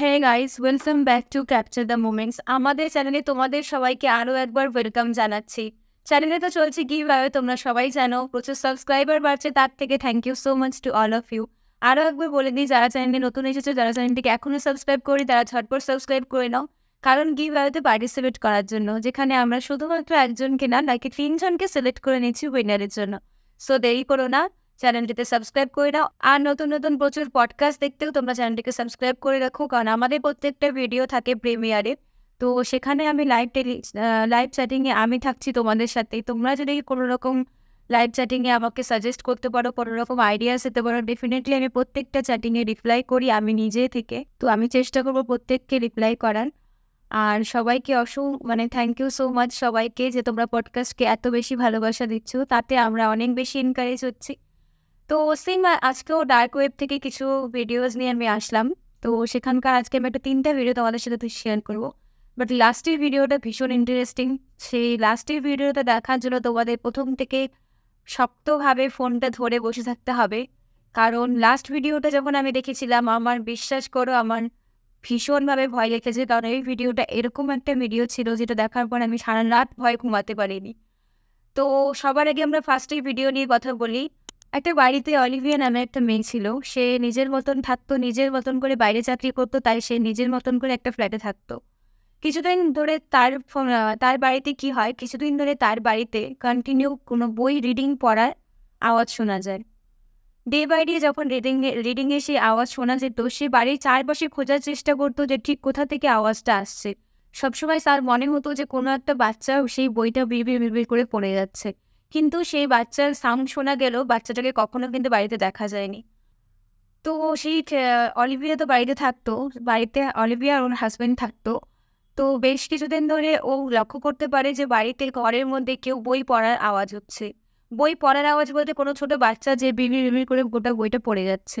হ্যাঁ guys welcome back to capture the moments আমাদের চ্যানেলে তোমাদের সবাইকে আরও একবার ওয়েলকাম জানাচ্ছি চ্যানেলে তো চলছে গিভাবে তোমরা সবাই জানো প্রচুর সাবস্ক্রাইবার বাড়ছে তার থেকে thank you so much to all of you আরও একবার বলে দিই যারা চ্যানেলে নতুন এসেছে যারা চ্যানেলটিকে এখনও সাবস্ক্রাইব করি তারা ঝটপট সাবস্ক্রাইব করে নাও কারণ গিভাওয়েতে পার্টিসিপেট করার জন্য যেখানে আমরা শুধুমাত্র একজনকে না নাকি তিনজনকে সিলেক্ট করে নিচ্ছি উইনারের জন্য সো দেরি করো না চ্যানেলটিতে সাবস্ক্রাইব করে নাও আর নতুন নতুন প্রচুর পডকাস্ট দেখতেও তোমরা চ্যানেলটিকে সাবস্ক্রাইব করে রাখো কারণ আমাদের প্রত্যেকটা ভিডিও থাকে প্রিমিয়ারে তো সেখানে আমি লাইভ টেলি লাইভ চ্যাটিংয়ে আমি থাকছি তোমাদের সাথে তোমরা যদি কোনো রকম লাইভ চ্যাটিংয়ে আমাকে সাজেস্ট করতে পারো কোনো রকম আইডিয়াস দিতে পারো ডেফিনেটলি আমি প্রত্যেকটা চ্যাটিংয়ে রিপ্লাই করি আমি নিজে থেকে তো আমি চেষ্টা করবো প্রত্যেককে রিপ্লাই করার আর সবাইকে অসু মানে থ্যাংক ইউ সো মাচ সবাইকে যে তোমরা পডকাস্টকে এত বেশি ভালোবাসা দিচ্ছ তাতে আমরা অনেক বেশি এনকারেজ হচ্ছি তো সেম আজকেও ডার্ক ওয়েব থেকে কিছু ভিডিওস নিয়ে আমি আসলাম তো সেখানকার আজকে আমি একটা তিনটা ভিডিও তোমাদের সাথে তুই শেয়ার করবো বাট লাস্টের ভিডিওটা ভীষণ ইন্টারেস্টিং সেই লাস্টের ভিডিওটা দেখার জন্য তোমাদের প্রথম থেকে শক্তভাবে ফোনটা ধরে বসে থাকতে হবে কারণ লাস্ট ভিডিওটা যখন আমি দেখেছিলাম আমার বিশ্বাস করো আমার ভীষণভাবে ভয় লেগেছে কারণ এই ভিডিওটা এরকম একটা ভিডিও ছিল যেটা দেখার পর আমি সারা রাত ভয় ঘুমাতে পারিনি তো সবার আগে আমরা ফার্স্টেই ভিডিও নিয়ে কথা বলি একটা বাড়িতে অলিভিয়া নামে একটা মেয়ে ছিল সে নিজের মতন থাকতো নিজের মতন করে বাইরে চাকরি করতো তাই সে নিজের মতন করে একটা ফ্ল্যাটে থাকতো কিছুদিন ধরে তার তার বাড়িতে কি হয় কিছুদিন ধরে তার বাড়িতে কন্টিনিউ কোনো বই রিডিং পড়ার আওয়াজ শোনা যায় ডে বাই ডে যখন রিডিং রিডিংয়ে সেই আওয়াজ শোনা যেত সে বাড়ির চারপাশে খোঁজার চেষ্টা করতো যে ঠিক কোথা থেকে আওয়াজটা আসছে সবসময় তার মনে হতো যে কোনো একটা বাচ্চা সেই বইটা বিড়বিড় বিড়বিড় করে পড়ে যাচ্ছে কিন্তু সেই বাচ্চার সাউন্ড শোনা গেলেও বাচ্চাটাকে কখনো কিন্তু বাড়িতে দেখা যায়নি তো সেই অলিভিয়া তো বাড়িতে থাকতো বাড়িতে অলিভিয়া আর ওর হাজব্যান্ড থাকতো তো বেশ কিছুদিন ধরে ও লক্ষ্য করতে পারে যে বাড়িতে ঘরের মধ্যে কেউ বই পড়ার আওয়াজ হচ্ছে বই পড়ার আওয়াজ বলতে কোনো ছোট বাচ্চা যে বিবি বিবির করে গোটা বইটা পড়ে যাচ্ছে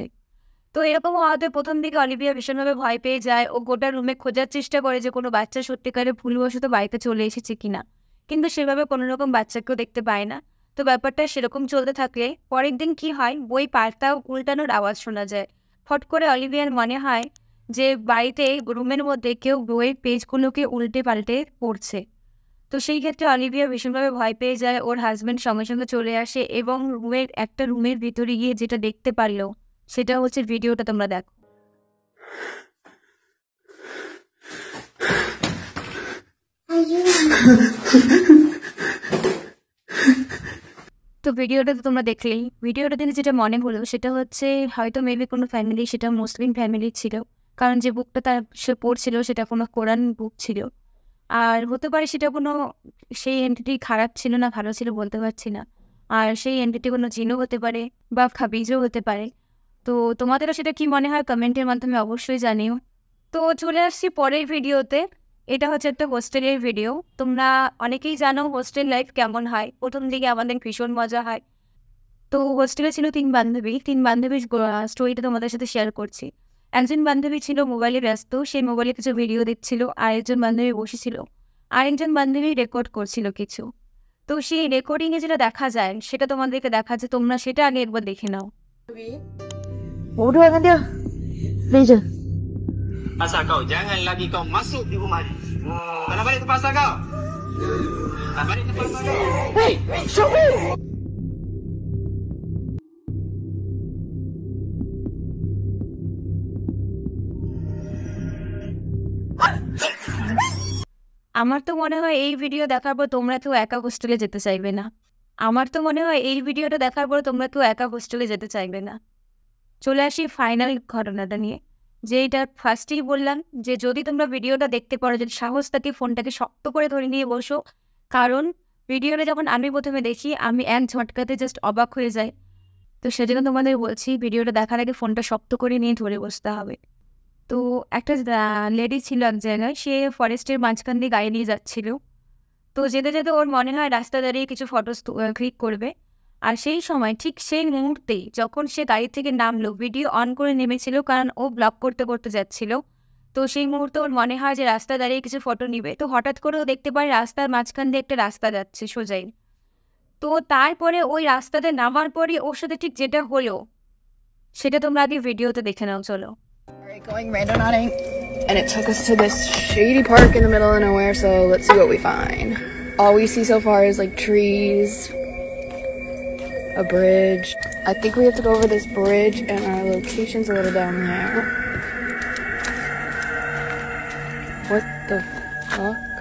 তো এরকম হওয়াতে প্রথম দিকে অলিভিয়া ভীষণভাবে ভয় পেয়ে যায় ও গোটা রুমে খোঁজার চেষ্টা করে যে কোনো বাচ্চা সত্যিকারে ভুলবশত বাড়িতে চলে এসেছে কিনা কিন্তু সেভাবে কোনো রকম বাচ্চাকেও দেখতে পায় না তো ব্যাপারটা সেরকম চলতে থাকলে পরের দিন কি হয় বই পাল্টাও উল্টানোর আওয়াজ শোনা যায় ফট করে অলিভিয়ার মনে হয় যে বাড়িতে রুমের মধ্যে কেউ বইয়ের পেজগুলোকে উল্টে পাল্টে পড়ছে তো সেই ক্ষেত্রে অলিভিয়া ভীষণভাবে ভয় পেয়ে যায় ওর হাজব্যান্ড সঙ্গে সঙ্গে চলে আসে এবং রুমের একটা রুমের ভিতরে গিয়ে যেটা দেখতে পারলো সেটা হচ্ছে ভিডিওটা তোমরা দেখো তো ভিডিওটা তো তোমরা দেখলেই ভিডিওটা দিনে যেটা মনে হলো সেটা হচ্ছে হয়তো মেবি কোনো ফ্যামিলি সেটা মুসলিম ফ্যামিলি ছিল কারণ যে বুকটা তার সে পড়ছিল সেটা কোনো কোরআন বুক ছিল আর হতে পারে সেটা কোনো সেই এন্টিটি খারাপ ছিল না ভালো ছিল বলতে পারছি না আর সেই এন্টিটি কোনো জিনও হতে পারে বা খাবিজও হতে পারে তো তোমাদেরও সেটা কি মনে হয় কমেন্টের মাধ্যমে অবশ্যই জানিও তো চলে আসছি পরের ভিডিওতে এটা হচ্ছে একটা হোস্টেলের ভিডিও তোমরা অনেকেই জানো হোস্টেল লাইফ কেমন হয় প্রথম দিকে আমাদের ভীষণ মজা হয় তো হোস্টেলে ছিল তিন বান্ধবী তিন বান্ধবীর স্টোরিটা তোমাদের সাথে শেয়ার করছি একজন বান্ধবী ছিল মোবাইলে ব্যস্ত সেই মোবাইলে কিছু ভিডিও দেখছিল আর একজন বান্ধবী বসেছিল আর একজন বান্ধবী রেকর্ড করছিল কিছু তো সেই রেকর্ডিংয়ে যেটা দেখা যায় সেটা তোমাদেরকে দেখা যায় তোমরা সেটা আগে একবার দেখে নাও Pasal kau jangan lagi kau masuk di rumah ni. Kalau balik ke pasar kau. Tak balik ke pasar kau. Hei, Syafiq! আমার তো মনে হয় এই ভিডিও দেখার পর তোমরা কেউ একা হোস্টেলে যেতে চাইবে না আমার তো মনে হয় এই ভিডিওটা দেখার পর তোমরা কেউ একা হোস্টেলে যেতে চাইবে না চলে আসি ফাইনাল ঘটনাটা নিয়ে যে এটা ফার্স্টেই বললাম যে যদি তোমরা ভিডিওটা দেখতে পারো যদি সাহস থাকে ফোনটাকে শক্ত করে ধরে নিয়ে বসো কারণ ভিডিওটা যখন আমি প্রথমে দেখি আমি এক ঝটকাতে জাস্ট অবাক হয়ে যাই তো সেজন্য তোমাদের বলছি ভিডিওটা দেখার আগে ফোনটা শক্ত করে নিয়ে ধরে বসতে হবে তো একটা লেডি ছিল এক জায়গায় সে ফরেস্টের মাঝখান দিয়ে গাড়ি নিয়ে যাচ্ছিল তো যেতে যেতে ওর মনে হয় রাস্তা দাঁড়িয়ে কিছু ফটোস ক্লিক করবে আর সেই সময় ঠিক সেই মুহূর্তেই যখন সে গাড়ি থেকে নামলো ভিডিও অন করে নেমেছিল কারণ ও ব্লক করতে করতে যাচ্ছিল তো সেই মুহূর্তে ওর মনে হয় যে রাস্তা দাঁড়িয়ে কিছু ফটো নিবে তো হঠাৎ করে ও দেখতে পায় রাস্তার মাঝখান দিয়ে একটা রাস্তা যাচ্ছে সোজাই তো তারপরে ওই রাস্তাতে নামার পরে ওর সাথে ঠিক যেটা হলো সেটা তোমরা আগে ভিডিওতে দেখে নাও চলো and it took us to this shady park in the middle of nowhere. So let's see what we find. All we see so far is like trees, a bridge. I think we have to go over this bridge and our location's a little down there. What the fuck?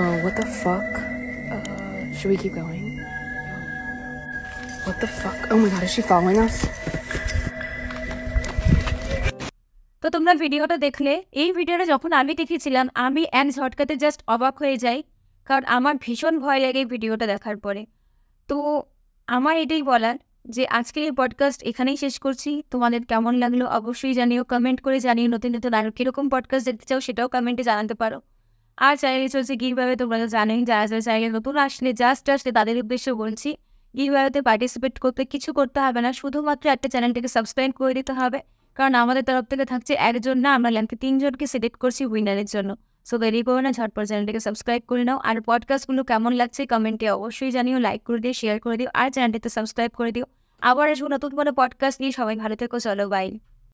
Oh, what the fuck? Uh, should we keep going? What the fuck? Oh my god, is she following us? তো তোমরা ভিডিওটা দেখলে এই ভিডিওটা যখন আমি দেখেছিলাম আমি অ্যান ঝটকাতে জাস্ট অবাক হয়ে যাই কারণ আমার ভীষণ ভয় লাগে এই ভিডিওটা দেখার পরে তো আমার এটাই বলার যে আজকের এই পডকাস্ট এখানেই শেষ করছি তোমাদের কেমন লাগলো অবশ্যই জানিও কমেন্ট করে জানিও নতুন নতুন আরও কীরকম পডকাস্ট দেখতে চাও সেটাও কমেন্টে জানাতে পারো আর চ্যানেলে চলছে গিভাবে তোমরা তো জানোই যারা যারা চাইলে নতুন আসলে জাস্ট আসলে তাদের উদ্দেশ্য বলছি গিভাবেতে পার্টিসিপেট করতে কিছু করতে হবে না শুধুমাত্র একটা চ্যানেলটাকে সাবস্ক্রাইব করে দিতে হবে কারণ আমাদের তরফ থেকে থাকছে একজন না আমরা ল্যাম্পকে তিনজনকে সিলেক্ট করছি উইনারের জন্য সো দেরি করো না ঝটপট চ্যানেলটিকে সাবস্ক্রাইব করে নাও আর পডকাস্টগুলো কেমন লাগছে কমেন্টে অবশ্যই জানিও লাইক করে দিও শেয়ার করে দিও আর চ্যানেলটিতে সাবস্ক্রাইব করে দিও আবার আসবো নতুন কোনো পডকাস্ট নিয়ে সবাই ভালো থেকো চলো বাই